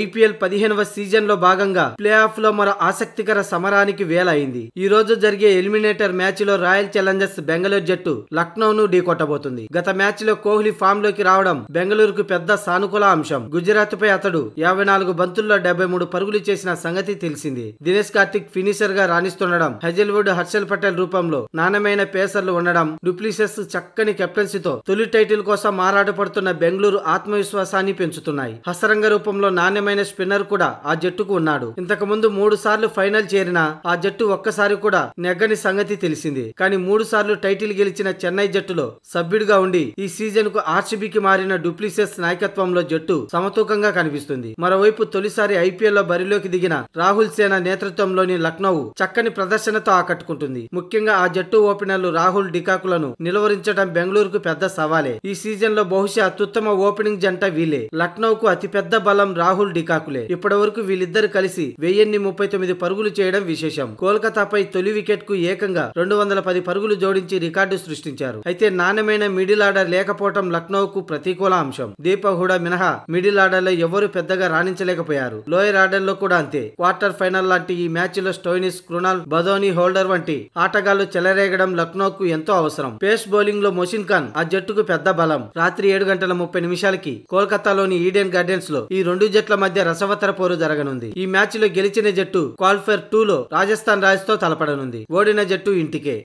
IPL పదిహేనవ season లో భాగంగా ప్లే ఆఫ్ లో మరో ఆసక్తికర సమరానికి వేలైంది ఈ రోజు జరిగే ఎలిమినేటర్ మ్యాచ్ లో రాయల్ ఛాలెంజర్స్ బెంగళూరు జట్టు లక్నోను ఢీకొట్టబోతుంది గత మ్యాచ్ లో కోహ్లీ ఫామ్ లోకి రావడం బెంగళూరుకు పెద్ద సానుకూల అంశం గుజరాత్ పై అతడు యాభై నాలుగు బంతుల్లో డెబ్బై మూడు పరుగులు చేసిన సంగతి తెలిసింది దినేష్ కార్తిక్ ఫినిషర్ గా రాణిస్తుండడం హెజల్వుడ్ హర్షల్ పటేల్ రూపంలో నాణ్యమైన పేసర్లు ఉండడం డూప్లిసెస్ చక్కని కెప్టెన్సీతో తొలి టైటిల్ కోసం ఆరాటపడుతున్న బెంగళూరు ఆత్మవిశ్వాసాన్ని పెంచుతున్నాయి హసరంగ రూపంలో నాన్న నాణ్యమైన స్పిన్నర్ కూడా ఆ జట్టుకు ఉన్నాడు ఇంతకు ముందు మూడు సార్లు ఫైనల్ చేరిన ఆ జట్టు ఒక్కసారి కూడా నెగ్గని సంగతి తెలిసింది కానీ మూడు సార్లు టైటిల్ గెలిచిన చెన్నై జట్టులో సభ్యుడిగా ఉండి ఈ సీజన్ కు ఆర్సీబీకి మారిన డూప్లిసెస్ నాయకత్వంలో జట్టు సమతూకంగా కనిపిస్తుంది మరోవైపు తొలిసారి ఐపీఎల్ లో బరిలోకి దిగిన రాహుల్ సేన నేతృత్వంలోని లక్నౌ చక్కని ప్రదర్శనతో ఆకట్టుకుంటుంది ముఖ్యంగా ఆ జట్టు ఓపెనర్లు రాహుల్ డికాకులను నిలువరించడం బెంగళూరుకు పెద్ద సవాలే ఈ సీజన్ లో బహుశా అత్యుత్తమ ఓపెనింగ్ జంట వీలే లక్నౌకు అతిపెద్ద బలం రాహుల్ రాహుల్ డికాకులే ఇప్పటి వరకు వీళ్ళిద్దరు కలిసి వెయ్యిన్ని ముప్పై తొమ్మిది పరుగులు చేయడం విశేషం కోల్కతాపై తొలి వికెట్ కు ఏకంగా రెండు వందల పది పరుగులు జోడించి రికార్డు సృష్టించారు అయితే నాణ్యమైన మిడిల్ ఆర్డర్ లేకపోవడం లక్నోకు ప్రతికూల అంశం దీప హుడా మినహా మిడిల్ ఆర్డర్ లో ఎవరు పెద్దగా రాణించలేకపోయారు లోయర్ ఆర్డర్ లో కూడా అంతే క్వార్టర్ ఫైనల్ లాంటి ఈ మ్యాచ్ లో స్టోయినిస్ క్రునాల్ బదోని హోల్డర్ వంటి ఆటగాళ్లు చెలరేగడం లక్నోకు ఎంతో అవసరం పేస్ బౌలింగ్ లో మొసిన్ ఖాన్ ఆ జట్టుకు పెద్ద బలం రాత్రి ఏడు గంటల ముప్పై నిమిషాలకి కోల్కతాలోని ఈడెన్ గార్డెన్స్ లో ఈ రెండు జట్ల జట్ల మధ్య రసవత్తర పోరు జరగనుంది ఈ మ్యాచ్ లో గెలిచిన జట్టు క్వాలిఫైర్ టూ లో రాజస్థాన్ రాయల్స్ తో తలపడనుంది ఓడిన జట్టు ఇంటికే